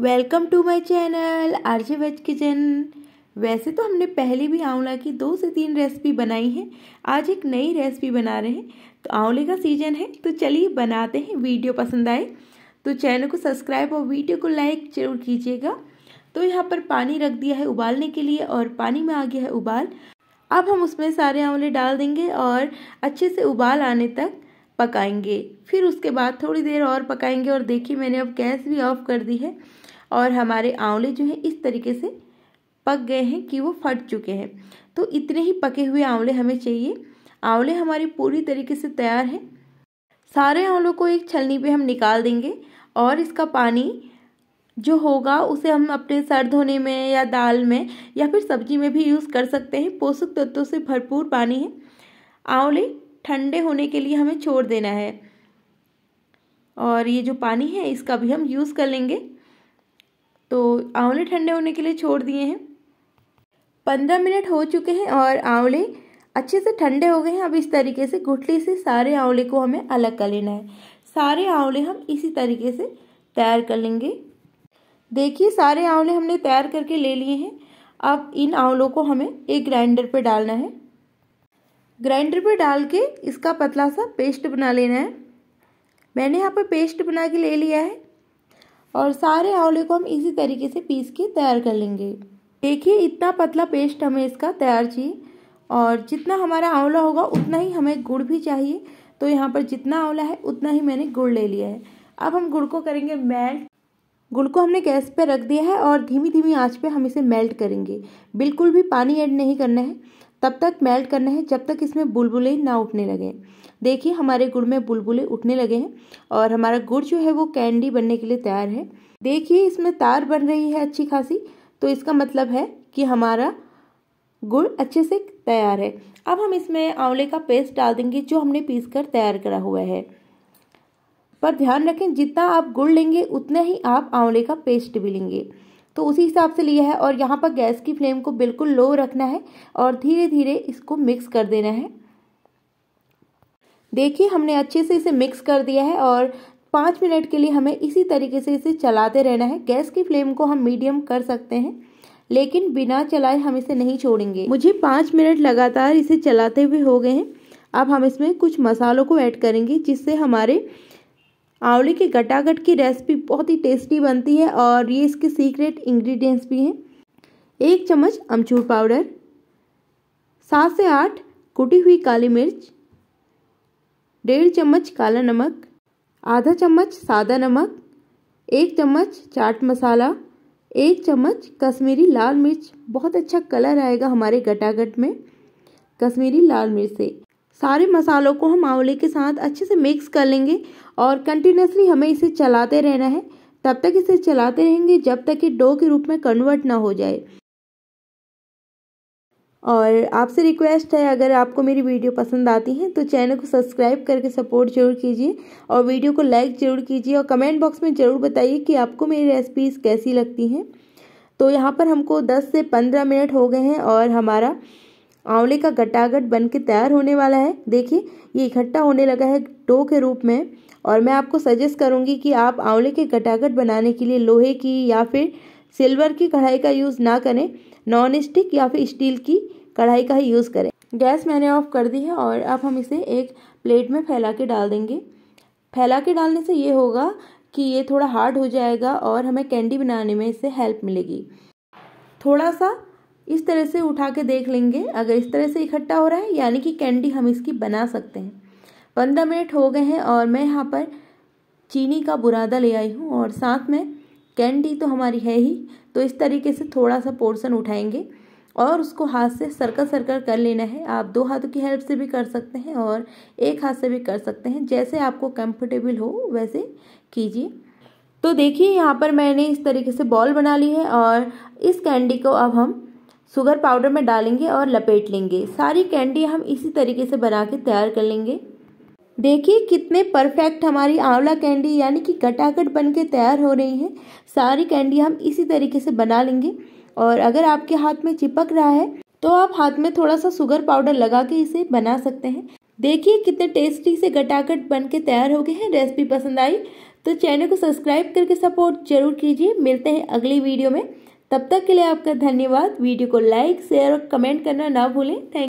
welcome to my channel RJ veg kitchen वैसे तो हमने पहले भी आंवला की दो से तीन रेसिपी बनाई है आज एक नई रेसिपी बना रहे हैं तो आंवले का सीजन है तो चलिए बनाते हैं वीडियो पसंद आए तो चैनल को सब्सक्राइब और वीडियो को लाइक जरूर कीजिएगा तो यहाँ पर पानी रख दिया है उबालने के लिए और पानी में आ गया है उबाल अब हम उसमें सारे आंवले डाल देंगे और अच्छे से उबाल आने तक पकाएंगे फिर उसके बाद थोड़ी देर और पकाएंगे और देखिए मैंने अब गैस भी ऑफ कर दी है और हमारे आंवले जो हैं इस तरीके से पक गए हैं कि वो फट चुके हैं तो इतने ही पके हुए आंवले हमें चाहिए आंवले हमारे पूरी तरीके से तैयार हैं सारे आंवलों को एक छलनी पे हम निकाल देंगे और इसका पानी जो होगा उसे हम अपने सर धोने में या दाल में या फिर सब्जी में भी यूज़ कर सकते हैं पोषक तत्वों से भरपूर पानी है आंवले ठंडे होने के लिए हमें छोड़ देना है और ये जो पानी है इसका भी हम यूज़ कर लेंगे तो आंवले ठंडे होने के लिए छोड़ दिए हैं पंद्रह मिनट हो चुके हैं और आंवले अच्छे से ठंडे हो गए हैं अब इस तरीके से गुठली से सारे आंवले को हमें अलग कर लेना है सारे आंवले हम इसी तरीके से तैयार कर लेंगे देखिए सारे आंवले हमने तैयार करके ले लिए हैं अब इन आंवलों को हमें एक ग्राइंडर पर डालना है ग्राइंडर पे डाल के इसका पतला सा पेस्ट बना लेना है मैंने यहाँ पर पेस्ट बना के ले लिया है और सारे आंवले को हम इसी तरीके से पीस के तैयार कर लेंगे देखिए इतना पतला पेस्ट हमें इसका तैयार चाहिए और जितना हमारा आंवला होगा उतना ही हमें गुड़ भी चाहिए तो यहाँ पर जितना आंवला है उतना ही मैंने गुड़ ले लिया है अब हम गुड़ को करेंगे मेल्ट गुड़ को हमने गैस पर रख दिया है और धीमी धीमी आँच पर हम इसे मेल्ट करेंगे बिल्कुल भी पानी ऐड नहीं करना है तब तक मेल्ट करना है जब तक इसमें बुलबुले ना उठने लगे देखिए हमारे गुड़ में बुलबुले उठने लगे हैं और हमारा गुड़ जो है वो कैंडी बनने के लिए तैयार है देखिए इसमें तार बन रही है अच्छी खासी तो इसका मतलब है कि हमारा गुड़ अच्छे से तैयार है अब हम इसमें आंवले का पेस्ट डाल देंगे जो हमने पीस कर तैयार करा हुआ है पर ध्यान रखें जितना आप गुड़ लेंगे उतना ही आप आंवले का पेस्ट भी लेंगे तो उसी हिसाब से लिया है और यहाँ पर गैस की फ्लेम को बिल्कुल लो रखना है और धीरे धीरे इसको मिक्स कर देना है देखिए हमने अच्छे से इसे मिक्स कर दिया है और पाँच मिनट के लिए हमें इसी तरीके से इसे चलाते रहना है गैस की फ्लेम को हम मीडियम कर सकते हैं लेकिन बिना चलाए हम इसे नहीं छोड़ेंगे मुझे पाँच मिनट लगातार इसे चलाते हुए हो गए हैं अब हम इसमें कुछ मसालों को ऐड करेंगे जिससे हमारे आंवले के गटागट की रेसिपी बहुत ही टेस्टी बनती है और ये इसके सीक्रेट इंग्रेडिएंट्स भी हैं एक चम्मच अमचूर पाउडर सात से आठ कुटी हुई काली मिर्च डेढ़ चम्मच काला नमक आधा चम्मच सादा नमक एक चम्मच चाट मसाला एक चम्मच कश्मीरी लाल मिर्च बहुत अच्छा कलर आएगा हमारे गटागट में कश्मीरी लाल मिर्च से सारे मसालों को हम आंवले के साथ अच्छे से मिक्स कर लेंगे और कंटिन्यूसली हमें इसे चलाते रहना है तब तक इसे चलाते रहेंगे जब तक ये डो के रूप में कन्वर्ट ना हो जाए और आपसे रिक्वेस्ट है अगर आपको मेरी वीडियो पसंद आती है तो चैनल को सब्सक्राइब करके सपोर्ट जरूर कीजिए और वीडियो को लाइक ज़रूर कीजिए और कमेंट बॉक्स में ज़रूर बताइए कि आपको मेरी रेसिपीज़ कैसी लगती हैं तो यहाँ पर हमको 10 से 15 मिनट हो गए हैं और हमारा आंवले का गटागट बन के तैयार होने वाला है देखिए ये इकट्ठा होने लगा है डो के रूप में और मैं आपको सजेस्ट करूँगी कि आप आंवले के गटागट बनाने के लिए लोहे की या फिर सिल्वर की कढ़ाई का यूज़ ना करें नॉन स्टिक या फिर स्टील की कढ़ाई का ही यूज़ करें गैस मैंने ऑफ कर दी है और अब हम इसे एक प्लेट में फैला के डाल देंगे फैला के डालने से ये होगा कि ये थोड़ा हार्ड हो जाएगा और हमें कैंडी बनाने में इससे हेल्प मिलेगी थोड़ा सा इस तरह से उठा के देख लेंगे अगर इस तरह से इकट्ठा हो रहा है यानी कि कैंडी हम इसकी बना सकते हैं पंद्रह मिनट हो गए हैं और मैं यहाँ पर चीनी का बुरादा ले आई हूँ और साथ में कैंडी तो हमारी है ही तो इस तरीके से थोड़ा सा पोर्सन उठाएंगे और उसको हाथ से सर्कल सर्कल कर लेना है आप दो हाथों की हेल्प से भी कर सकते हैं और एक हाथ से भी कर सकते हैं जैसे आपको कंफर्टेबल हो वैसे कीजिए तो देखिए यहाँ पर मैंने इस तरीके से बॉल बना ली है और इस कैंडी को अब हम शुगर पाउडर में डालेंगे और लपेट लेंगे सारी कैंडी हम इसी तरीके से बना के तैयार कर लेंगे देखिए कितने परफेक्ट हमारी आंवला कैंडी यानी कि कटाकट बन के तैयार हो रही है सारी कैंडी हम इसी तरीके से बना लेंगे और अगर आपके हाथ में चिपक रहा है तो आप हाथ में थोड़ा सा शुगर पाउडर लगा के इसे बना सकते हैं देखिए कितने टेस्टी से गटाकट बन के तैयार हो गए हैं रेसिपी पसंद आई तो चैनल को सब्सक्राइब करके सपोर्ट जरूर कीजिए मिलते हैं अगली वीडियो में तब तक के लिए आपका धन्यवाद वीडियो को लाइक शेयर और कमेंट करना ना भूलें थैंक